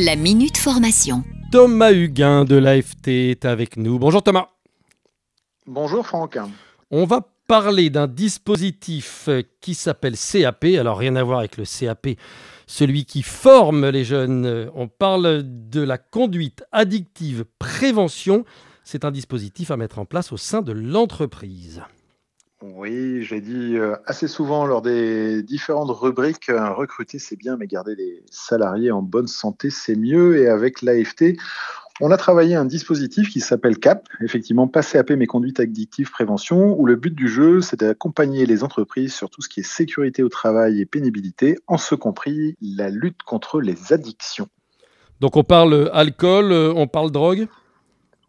La Minute Formation. Thomas Huguin de l'AFT est avec nous. Bonjour Thomas. Bonjour Franck. On va parler d'un dispositif qui s'appelle CAP. Alors rien à voir avec le CAP, celui qui forme les jeunes. On parle de la conduite addictive prévention. C'est un dispositif à mettre en place au sein de l'entreprise. Oui, j'ai dit euh, assez souvent lors des différentes rubriques, euh, recruter c'est bien, mais garder les salariés en bonne santé c'est mieux. Et avec l'AFT, on a travaillé un dispositif qui s'appelle CAP, effectivement à CAP mes conduites addictives, prévention, où le but du jeu c'est d'accompagner les entreprises sur tout ce qui est sécurité au travail et pénibilité, en ce compris la lutte contre les addictions. Donc on parle alcool, euh, on parle drogue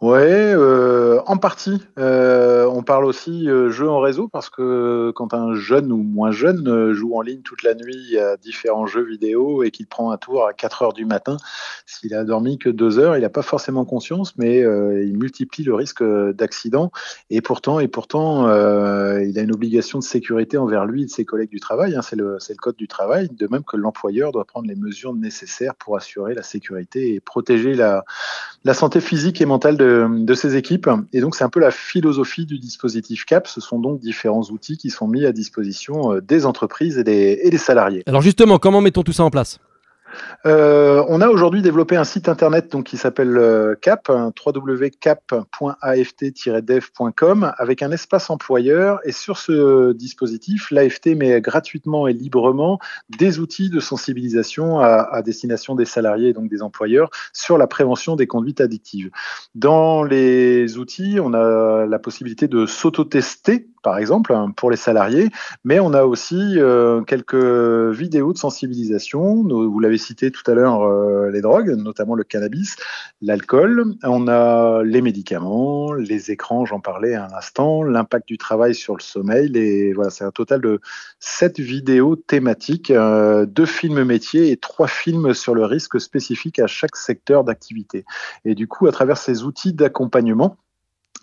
Ouais, euh, en partie. Euh, on parle aussi euh, jeu en réseau parce que quand un jeune ou moins jeune joue en ligne toute la nuit à différents jeux vidéo et qu'il prend un tour à 4 heures du matin, s'il a dormi que 2 heures, il n'a pas forcément conscience, mais il multiplie le risque d'accident. Et pourtant, et pourtant il a une obligation de sécurité envers lui et ses collègues du travail. Hein. c'est, le, code du travail. De même que l'employeur doit prendre les mesures nécessaires pour assurer la sécurité et protéger la, la santé physique et mentale de de, ces équipes. Et donc, c'est un peu la philosophie du dispositif CAP. Ce sont donc différents outils qui sont mis à disposition euh, des entreprises et des, et des salariés. Alors justement, comment mettons tout ça en place euh, on a aujourd'hui développé un site internet donc, qui s'appelle euh, CAP, hein, www.cap.aft-dev.com, avec un espace employeur. Et sur ce dispositif, l'AFT met gratuitement et librement des outils de sensibilisation à, à, destination des salariés et donc des employeurs sur la prévention des conduites addictives. Dans les outils, on a la possibilité de s'auto-tester par exemple, hein, pour les salariés, mais on a aussi euh, quelques vidéos de sensibilisation. vous l'avez cité tout à l'heure, euh, les drogues, notamment le cannabis, l'alcool. On a les médicaments, les écrans, j'en parlais à instant. l'impact du travail sur le sommeil. voilà, c'est un total de sept vidéos thématiques, euh, deux films métiers et trois films sur le risque spécifique à chaque secteur d'activité. Et du coup, à travers ces outils d'accompagnement,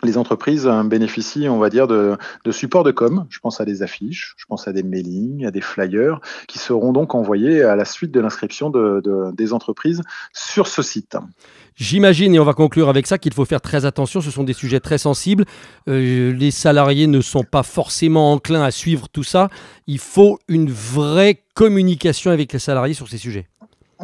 les entreprises euh, bénéficient, on va dire, de, supports de com. Je pense à des affiches, je pense à des mailings, à des flyers, qui seront donc envoyés à la suite de l'inscription des entreprises sur ce site. J'imagine, et on va conclure avec ça, qu'il faut faire très attention. Ce sont des sujets très sensibles. Euh, les salariés ne sont pas forcément enclins à suivre tout ça. Il faut une vraie communication avec les salariés sur ces sujets.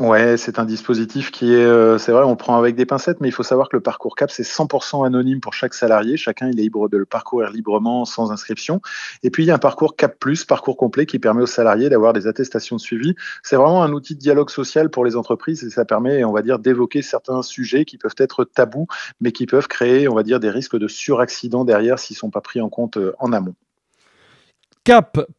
Oui, c'est un dispositif qui est, euh, c'est vrai, on prend avec des pincettes, mais il faut savoir que le parcours CAP, c'est 100% anonyme pour chaque salarié. Chacun, il est libre de le parcourir librement, sans inscription. Et puis, il y a un parcours CAP+, parcours complet, qui permet aux salariés d'avoir des attestations de suivi. C'est vraiment un outil de dialogue social pour les entreprises et ça permet, on va dire, d'évoquer certains sujets qui peuvent être tabous, mais qui peuvent créer, on va dire, des risques de suraccident derrière s'ils ne sont pas pris en compte euh, en amont. Cap.aft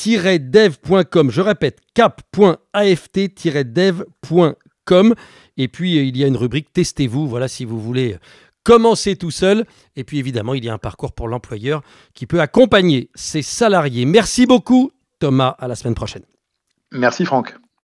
je répète, cap.aft-dev.com. Et puis, euh, il y a une rubrique Testez-vous. Voilà, si vous voulez euh, commencer tout seul. Et puis, évidemment, il y a un parcours pour l'employeur qui peut accompagner ses salariés. Merci beaucoup, Thomas. À la semaine prochaine. Merci, Franck.